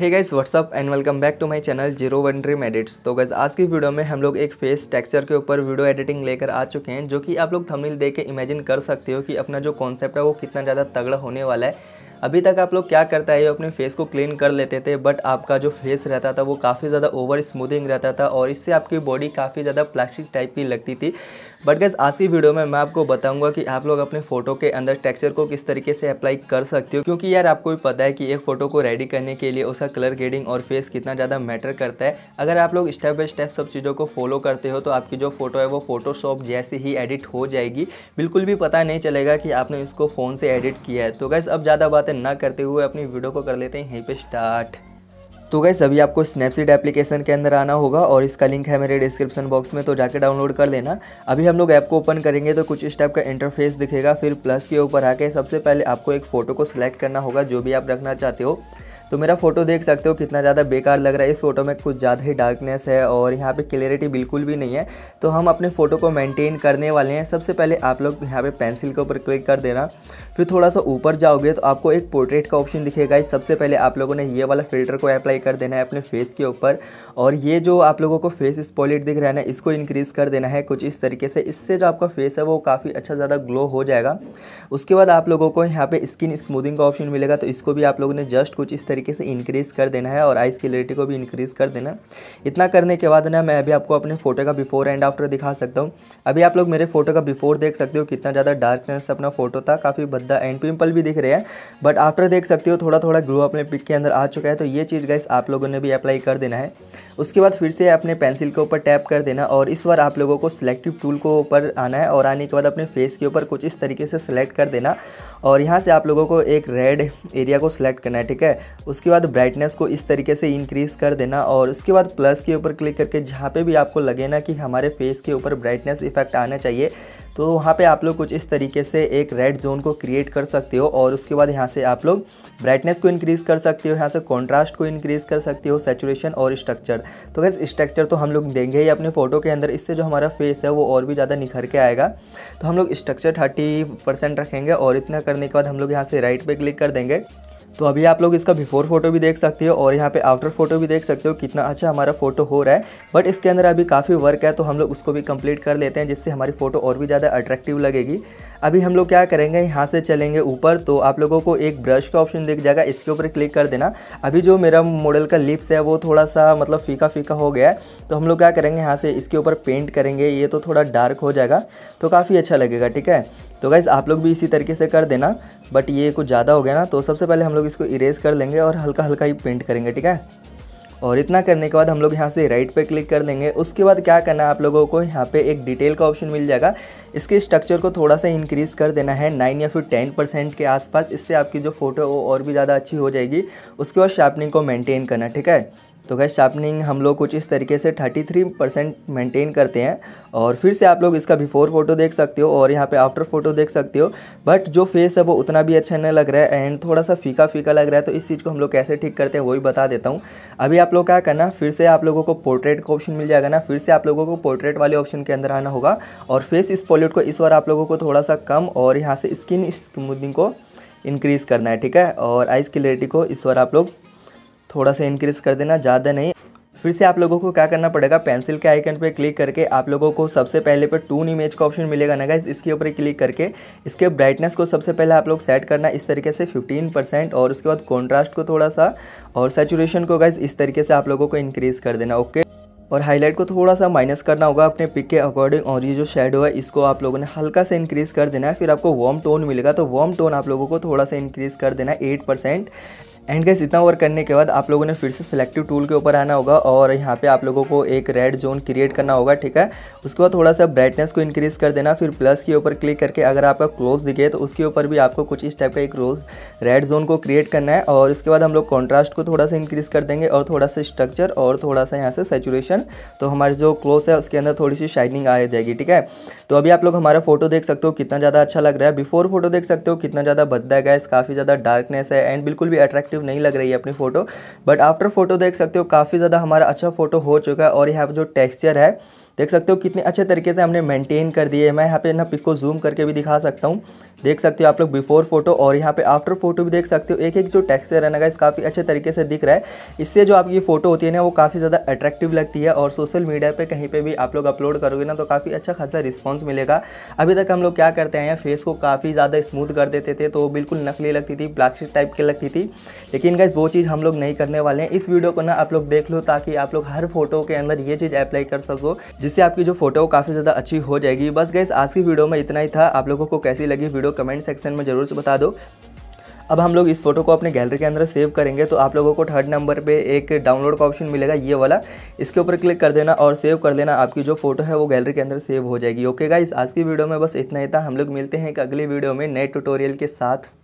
hey guys what's up and welcome back to my channel zero one dream edits तो guys आज की video में हम लोग एक फेस टेक्सचर के ऊपर वीडियो एडिटिंग लेकर आ चुके हैं जो कि आप लोग थंबनेल देख के इमेजिन कर सकते हो कि अपना जो कॉन्सेप्ट है वो कितना ज़्यादा तगड़ा होने वाला है अभी तक आप लोग क्या करता है अपने फेस को क्लीन कर लेते थे बट आपका जो फेस रहता था वो काफ़ी ज़्यादा ओवर स्मूदिंग रहता था और इससे आपकी बॉडी काफ़ी ज़्यादा प्लास्टिक टाइप की लगती थी बट गैस आज की वीडियो में मैं आपको बताऊंगा कि आप लोग अपने फोटो के अंदर टेक्सचर को किस तरीके से अप्लाई कर सकते हो क्योंकि यार आपको भी पता है कि एक फ़ोटो को रेडी करने के लिए उसका कलर ग्रेडिंग और फेस कितना ज़्यादा मैटर करता है अगर आप लोग स्टेप बाय स्टेप सब चीज़ों को फॉलो करते हो तो आपकी जो फोटो है वो फोटोशॉप जैसे ही एडिट हो जाएगी बिल्कुल भी पता नहीं चलेगा कि आपने इसको फ़ोन से एडिट किया है तो गैस अब ज़्यादा बात बातें ना करते हुए अपनी वीडियो को कर लेते हैं यहीं पे स्टार्ट तो गए सभी आपको स्नैपसीड एप्लीकेशन के अंदर आना होगा और इसका लिंक है मेरे डिस्क्रिप्शन बॉक्स में तो जाके डाउनलोड कर लेना अभी हम लोग ऐप को ओपन करेंगे तो कुछ इस टाइप का इंटरफेस दिखेगा फिर प्लस के ऊपर आके सबसे पहले आपको एक फ़ोटो को सिलेक्ट करना होगा जो भी आप रखना चाहते हो तो मेरा फ़ोटो देख सकते हो कितना ज़्यादा बेकार लग रहा है इस फ़ोटो में कुछ ज़्यादा ही डार्कनेस है और यहाँ पे क्लियरिटी बिल्कुल भी नहीं है तो हम अपने फ़ोटो को मेंटेन करने वाले हैं सबसे पहले आप लोग यहाँ पे पेंसिल के ऊपर क्लिक कर देना फिर थोड़ा सा ऊपर जाओगे तो आपको एक पोर्ट्रेट का ऑप्शन दिखेगा इस सबसे पहले आप लोगों ने ये वाला फिल्टर को अप्लाई कर देना है अपने फेस के ऊपर और ये जो आप लोगों को फेस स्पॉलिट दिख रहा है ना इसको इंक्रीज़ कर देना है कुछ इस तरीके से इससे जो आपका फेस है वो काफ़ी अच्छा ज़्यादा ग्लो हो जाएगा उसके बाद आप लोगों को यहाँ पर स्किन स्मूदिंग का ऑप्शन मिलेगा तो इसको भी आप लोगों ने जस्ट कुछ इस तरीके तरीके से इंक्रीज़ कर देना है और आइस क्लियरिटी को भी इंक्रीज़ कर देना इतना करने के बाद ना मैं अभी आपको अपने फोटो का बिफोर एंड आफ्टर दिखा सकता हूँ अभी आप लोग मेरे फोटो का बिफोर देख सकते हो कितना ज़्यादा डार्कनेस अपना फोटो था काफ़ी भद्दा एंड पिम्पल भी दिख रहे हैं बट आफ्टर देख सकते हो थोड़ा थोड़ा ग्लो अपने पिक के अंदर आ चुका है तो ये चीज़ गाइस आप लोगों ने भी अप्लाई कर देना है उसके बाद फिर से अपने पेंसिल के ऊपर टैप कर देना और इस बार आप लोगों को सिलेक्टिव टूल को ऊपर आना है और आने के बाद अपने फेस के ऊपर कुछ इस तरीके से सिलेक्ट कर देना और यहाँ से आप लोगों को एक रेड एरिया को सिलेक्ट करना है ठीक है उसके बाद ब्राइटनेस को इस तरीके से इंक्रीज़ कर देना और उसके बाद प्लस के ऊपर क्लिक करके जहाँ पे भी आपको लगे ना कि हमारे फेस के ऊपर ब्राइटनेस इफेक्ट आना चाहिए तो वहाँ पे आप लोग कुछ इस तरीके से एक रेड जोन को क्रिएट कर सकते हो और उसके बाद यहाँ से आप लोग ब्राइटनेस को इंक्रीज़ कर सकते हो यहाँ से कॉन्ट्रास्ट को इंक्रीज़ कर सकते हो सेचुरेशन और स्ट्रक्चर तो गैस स्ट्रक्चर तो हम लोग देंगे ही अपने फ़ोटो के अंदर इससे जो हमारा फेस है वो और भी ज़्यादा निखर के आएगा तो हम लोग स्ट्रक्चर थर्टी परसेंट रखेंगे और इतना करने के बाद हम लोग यहाँ से राइट पर क्लिक कर देंगे तो अभी आप लोग इसका बिफोर फोटो भी देख सकते हो और यहाँ पे आफ्टर फोटो भी देख सकते हो कितना अच्छा हमारा फोटो हो रहा है बट इसके अंदर अभी काफ़ी वर्क है तो हम लोग उसको भी कंप्लीट कर लेते हैं जिससे हमारी फ़ोटो और भी ज़्यादा अट्रैक्टिव लगेगी अभी हम लोग क्या करेंगे यहाँ से चलेंगे ऊपर तो आप लोगों को एक ब्रश का ऑप्शन दिख जाएगा इसके ऊपर क्लिक कर देना अभी जो मेरा मॉडल का लिप्स है वो थोड़ा सा मतलब फीका फीका हो गया है तो हम लोग क्या करेंगे यहाँ से इसके ऊपर पेंट करेंगे ये तो थोड़ा डार्क हो जाएगा तो काफ़ी अच्छा लगेगा ठीक है तो गाइज़ आप लोग भी इसी तरीके से कर देना बट ये कुछ ज़्यादा हो गया ना तो सबसे पहले हम लोग इसको इरेज कर लेंगे और हल्का हल्का ही पेंट करेंगे ठीक है और इतना करने के बाद हम लोग यहाँ से राइट पे क्लिक कर देंगे उसके बाद क्या करना है आप लोगों को यहाँ पे एक डिटेल का ऑप्शन मिल जाएगा इसके स्ट्रक्चर को थोड़ा सा इंक्रीज़ कर देना है नाइन या फिर टेन परसेंट के आसपास इससे आपकी जो फ़ोटो है वो और भी ज़्यादा अच्छी हो जाएगी उसके बाद शार्पनिंग को मेनटेन करना ठीक है तो गैस शार्पनिंग हम लोग कुछ इस तरीके से 33 परसेंट मेंटेन करते हैं और फिर से आप लोग इसका बिफोर फोटो देख सकते हो और यहाँ पे आफ्टर फोटो देख सकते हो बट जो फेस है वो उतना भी अच्छा नहीं लग रहा है एंड थोड़ा सा फीका फीका लग रहा है तो इस चीज़ को हम लोग कैसे ठीक करते हैं वो भी बता देता हूँ अभी आप लोग क्या करना फिर से आप लोगों को पोर्ट्रेट का ऑप्शन मिल जाएगा ना फिर से आप लोगों को पोर्ट्रेट वाले ऑप्शन के अंदर आना होगा और फेस इस पॉल्यूट को इस बार आप लोगों को थोड़ा सा कम और यहाँ से स्किन स्मूदिंग को इंक्रीज़ करना है ठीक है और आइज़ क्लियरिटी को इस बार आप लोग थोड़ा सा इंक्रीज़ कर देना ज़्यादा नहीं फिर से आप लोगों को क्या करना पड़ेगा पेंसिल के आइकन पर क्लिक करके आप लोगों को सबसे पहले पर टून इमेज का ऑप्शन मिलेगा ना गाइज इसके ऊपर क्लिक करके इसके ब्राइटनेस को सबसे पहले आप लोग सेट करना इस तरीके से 15 परसेंट और उसके बाद कॉन्ट्रास्ट को थोड़ा सा और सेचुरेशन को गाइज इस तरीके से आप लोगों को इंक्रीज़ कर देना ओके और हाईलाइट को थोड़ा सा माइनस करना होगा अपने पिक के अकॉर्डिंग और ये जो शेडो है इसको आप लोगों ने हल्का से इंक्रीज़ कर देना है फिर आपको वार्म टोन मिलेगा तो वार्म टोन आप लोगों को थोड़ा सा इंक्रीज़ कर देना है एट परसेंट एंड गैस इतना वर्क करने के बाद आप लोगों ने फिर से सेलेक्टिव टूल के ऊपर आना होगा और यहाँ पे आप लोगों को एक रेड जोन क्रिएट करना होगा ठीक है उसके बाद थोड़ा सा ब्राइटनेस को इंक्रीज़ कर देना फिर प्लस के ऊपर क्लिक करके अगर आपका क्लोज दिखे तो उसके ऊपर भी आपको कुछ इस टाइप का एक रोज रेड जोन को क्रिएट करना है और उसके बाद हम लोग कॉन्ट्रास्ट को थोड़ा सा इंक्रीज़ कर देंगे और थोड़ा सा स्ट्रक्चर और थोड़ा सा यहाँ से सेचुरेशन तो हमारे जो क्लोज है उसके अंदर थोड़ी सी शाइनिंग आ जाएगी ठीक है तो अभी आप लोग हमारा फोटो देख सकते हो कितना ज़्यादा अच्छा लग रहा है बिफोर फोटो देख सकते हो कितना ज़्यादा बदला गया काफ़ी ज़्यादा डार्कनेस है एंड बिल्कुल भी अट्रैक्ट अट्रैक्टिव नहीं लग रही है अपनी फ़ोटो बट आफ्टर फोटो देख सकते हो काफ़ी ज़्यादा हमारा अच्छा फ़ोटो हो चुका है और यहाँ पर जो टेक्स्चर है देख सकते हो कितने अच्छे तरीके से हमने मेंटेन कर दिए मैं यहाँ पे ना पिक को जूम करके भी दिखा सकता हूँ देख सकते हो आप लोग बिफोर फोटो और यहाँ पे आफ्टर फोटो भी देख सकते हो एक एक जो टेक्सचर है ना इस काफ़ी अच्छे तरीके से दिख रहा है इससे जो आपकी फ़ोटो होती है ना वो काफ़ी ज़्यादा अट्रैक्टिव लगती है और सोशल मीडिया पर कहीं पर भी आप लोग अपलोड करोगे ना तो काफ़ी अच्छा खासा रिस्पॉन्स मिलेगा अभी तक हम लोग क्या करते हैं फेस को काफ़ी ज़्यादा स्मूथ कर देते थे तो बिल्कुल नकली लगती थी प्लास्टिक टाइप की लगती थी लेकिन गाइज़ वो चीज़ हम लोग नहीं करने वाले हैं इस वीडियो को ना आप लोग देख लो ताकि आप लोग हर फोटो के अंदर ये चीज़ अप्लाई कर सको जिससे आपकी जो फोटो काफ़ी ज़्यादा अच्छी हो जाएगी बस गैस आज की वीडियो में इतना ही था आप लोगों को कैसी लगी वीडियो कमेंट सेक्शन में ज़रूर से बता दो अब हम लोग इस फोटो को अपने गैलरी के अंदर सेव करेंगे तो आप लोगों को थर्ड नंबर पे एक डाउनलोड का ऑप्शन मिलेगा ये वाला इसके ऊपर क्लिक कर देना और सेव कर देना आपकी जो फोटो है वो गैलरी के अंदर सेव हो जाएगी ओके गाइस आज की वीडियो में बस इतना ही था हम लोग मिलते हैं एक अगली वीडियो में नए ट्यूटोरियल के साथ